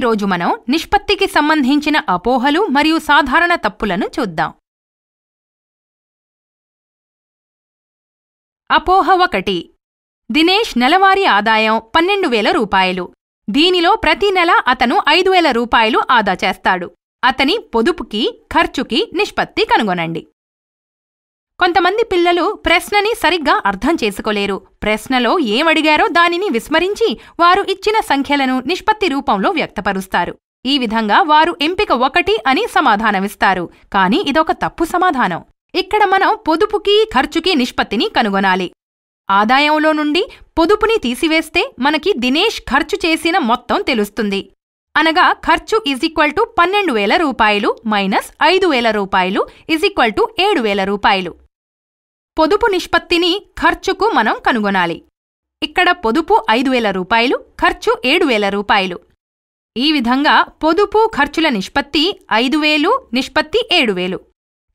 ఈరోజు మనం నిష్పత్తికి సంబంధించిన అపోహలు మరియు సాధారణ తప్పులను చూద్దాం అపోహ ఒకటి దినేష్ నెలవారీ ఆదాయం పన్నెండు వేల రూపాయలు దీనిలో ప్రతి నెల అతను ఐదు వేల రూపాయలు ఆదా చేస్తాడు అతని పొదుపుకి ఖర్చుకి నిష్పత్తి కనుగొనండి కొంతమంది పిల్లలు ప్రశ్నని సరిగ్గా అర్థం చేసుకోలేరు ప్రశ్నలో ఏమడిగారో దానిని విస్మరించి వారు ఇచ్చిన సంఖ్యలను నిష్పత్తి రూపంలో వ్యక్తపరుస్తారు ఈ విధంగా వారు ఎంపిక ఒకటి అని సమాధానమిస్తారు కాని ఇదొక తప్పు సమాధానం ఇక్కడ మనం పొదుపుకి ఖర్చుకి నిష్పత్తిని కనుగొనాలి ఆదాయంలో నుండి పొదుపుని తీసివేస్తే మనకి దినేష్ ఖర్చు చేసిన మొత్తం తెలుస్తుంది అనగా ఖర్చు ఈజీక్వల్ ఈక్వల్ టు పన్నెండు వేల రూపాయలు మైనస్ ఐదు వేల రూపాయలు ఈజ్ ఈక్వల్ టు ఏడు వేల రూపాయలు పొదుపు నిష్పత్తిని ఖర్చుకు మనం కనుగొనాలి ఇక్కడ పొదుపు ఐదు వేల రూపాయలు ఖర్చు ఏడు వేల రూపాయలు ఈ విధంగా పొదుపు ఖర్చుల నిష్పత్తి ఐదు వేలు నిష్పత్తి ఏడు వేలు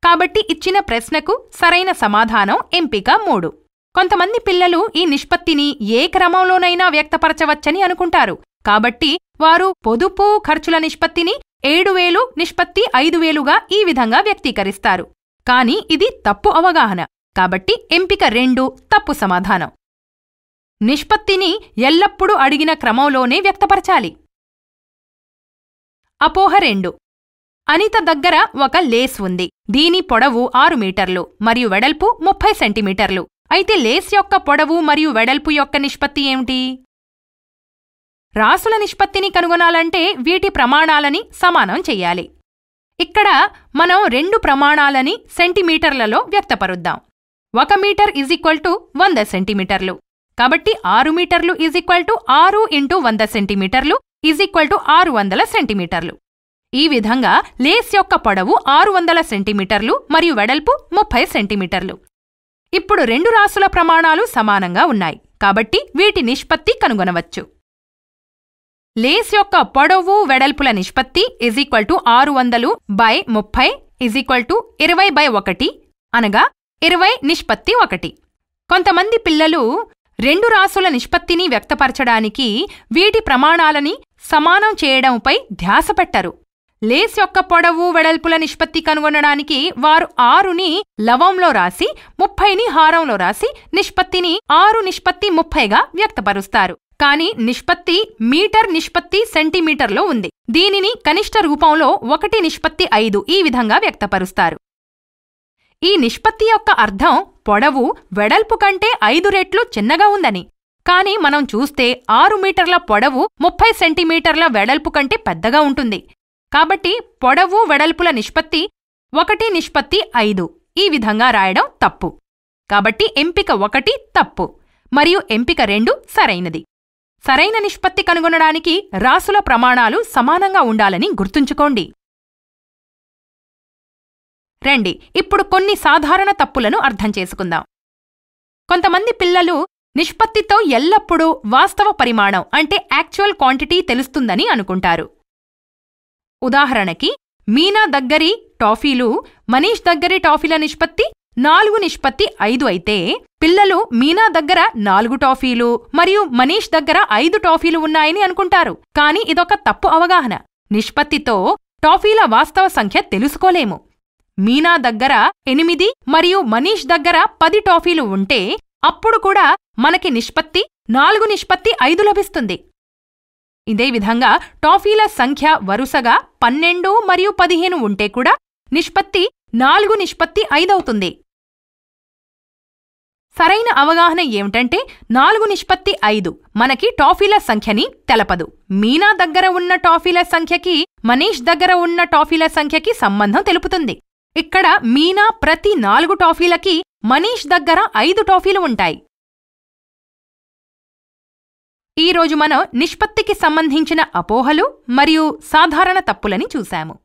కాబట్టి ఇచ్చిన ప్రశ్నకు సరైన సమాధానం ఎంపిక మూడు కొంతమంది పిల్లలు ఈ నిష్పత్తిని ఏ క్రమంలోనైనా వ్యక్తపరచవచ్చని అనుకుంటారు కాబట్టి వారు పొదుపు ఖర్చుల నిష్పత్తిని ఏడు వేలు నిష్పత్తి ఐదు వేలుగా ఈ విధంగా వ్యక్తీకరిస్తారు కాని ఇది తప్పు అవగాహన కాబట్టి ఎంపిక రెండు తప్పు సమాధానం నిష్పత్తిని ఎల్లప్పుడూ అడిగిన క్రమంలోనే వ్యక్తపరచాలి అపోహ రెండు అనిత దగ్గర ఒక లేస్ ఉంది దీని పొడవు ఆరు మీటర్లు మరియు వెడల్పు ముప్పై సెంటీమీటర్లు అయితే లేస్ యొక్క పొడవు మరియు వెడల్పు యొక్క నిష్పత్తి ఏమిటి రాసుల నిష్పత్తిని కనుగొనాలంటే వీటి ప్రమాణాలని సమానం చెయ్యాలి ఇక్కడ మనం రెండు ప్రమాణాలని సెంటీమీటర్లలో వ్యక్తపరుద్దాం ఒక మీటర్ ఈజ్ ఈక్వల్ టు వంద సెంటీమీటర్లు కాబట్టి ఆరు మీటర్లు ఈజ్ ఈక్వల్ టు ఆరు ఇంటూ వంద సెంటీమీటర్లు ఈజ్ ఈక్వల్ టు ఆరు వందల సెంటీమీటర్లు ఈ విధంగా లేస్ యొక్క పొడవు ఆరు వందల సెంటీమీటర్లు మరియు వెడల్పు ముప్పై సెంటీమీటర్లు ఇప్పుడు రెండు రాసుల ప్రమాణాలు సమానంగా ఉన్నాయి కాబట్టి వీటి నిష్పత్తి కనుగొనవచ్చు లేస్ యొక్క పొడవు వెడల్పుల నిష్పత్తి ఈజ్ ఈక్వల్ టు ఆరు వందలు బై ముప్పై ఈజ్ ఈక్వల్ టు ఇరవై బై ఒకటి అనగా ఇరవై నిష్పత్తి ఒకటి కొంతమంది పిల్లలు రెండు రాసుల నిష్పత్తిని వ్యక్తపరచడానికి వీటి ప్రమాణాలని సమానం చేయడంపై ధ్యాస పెట్టరు లేస్ యొక్క పొడవు వెడల్పుల నిష్పత్తి కనుగొనడానికి వారు ఆరుని లవంలో రాసి ముప్పైని హారంలో రాసి నిష్పత్తిని ఆరు నిష్పత్తి ముప్పైగా వ్యక్తపరుస్తారు కాని నిష్పత్తి మీటర్ నిష్పత్తి సెంటీమీటర్లో ఉంది దీనిని కనిష్ట రూపంలో ఒకటి నిష్పత్తి ఐదు ఈ విధంగా వ్యక్తపరుస్తారు ఈ నిష్పత్తి యొక్క అర్థం పొడవు వెడల్పు కంటే ఐదు రెట్లు చిన్నగా ఉందని కాని మనం చూస్తే ఆరు మీటర్ల పొడవు ముప్పై సెంటీమీటర్ల వెడల్పు కంటే పెద్దగా ఉంటుంది కాబట్టి పొడవు వెడల్పుల నిష్పత్తి ఒకటి నిష్పత్తి ఐదు ఈ విధంగా రాయడం తప్పు కాబట్టి ఎంపిక ఒకటి తప్పు మరియు ఎంపిక రెండు సరైనది సరైన నిష్పత్తి కనుగొనడానికి రాసుల ప్రమాణాలు సమానంగా ఉండాలని గుర్తుంచుకోండి రండి ఇప్పుడు కొన్ని సాధారణ తప్పులను అర్థం చేసుకుందాం కొంతమంది పిల్లలు నిష్పత్తితో ఎల్లప్పుడూ వాస్తవ పరిమాణం అంటే యాక్చువల్ క్వాంటిటీ తెలుస్తుందని అనుకుంటారు ఉదాహరణకి మీనా దగ్గరి టాఫీలు మనీష్ దగ్గరి టాఫీల నిష్పత్తి నాలుగు నిష్పత్తి ఐదు అయితే పిల్లలు మీనా దగ్గర నాలుగు టాఫీలు మరియు మనీష్ దగ్గర ఐదు టాఫీలు ఉన్నాయని అనుకుంటారు కాని ఇదొక తప్పు అవగాహన నిష్పత్తితో టాఫీల వాస్తవ సంఖ్య తెలుసుకోలేము మీనా దగ్గర ఎనిమిది మరియు మనీష్ దగ్గర పది టాఫీలు ఉంటే అప్పుడు కూడా మనకి నిష్పత్తి నాలుగు నిష్పత్తి ఐదు లభిస్తుంది ఇదే విధంగా టాఫీల సంఖ్య వరుసగా పన్నెండు మరియు పదిహేను ఉంటే కూడా నిష్పత్తి నాలుగు నిష్పత్తి ఐదవుతుంది సరైన అవగాహన ఏమిటంటే నాలుగు నిష్పత్తి ఐదు మనకి టాఫీల సంఖ్యని తెలపదు మీనా దగ్గర ఉన్న టాఫీల సంఖ్యకి మనీష్ దగ్గర ఉన్న టాఫీల సంఖ్యకి సంబంధం తెలుపుతుంది ఇక్కడ మీనా ప్రతి నాలుగు టాఫీలకి మనీష్ దగ్గర ఐదు టాఫీలు ఉంటాయి ఈరోజు మనం నిష్పత్తికి సంబంధించిన అపోహలు మరియు సాధారణ తప్పులని చూశాము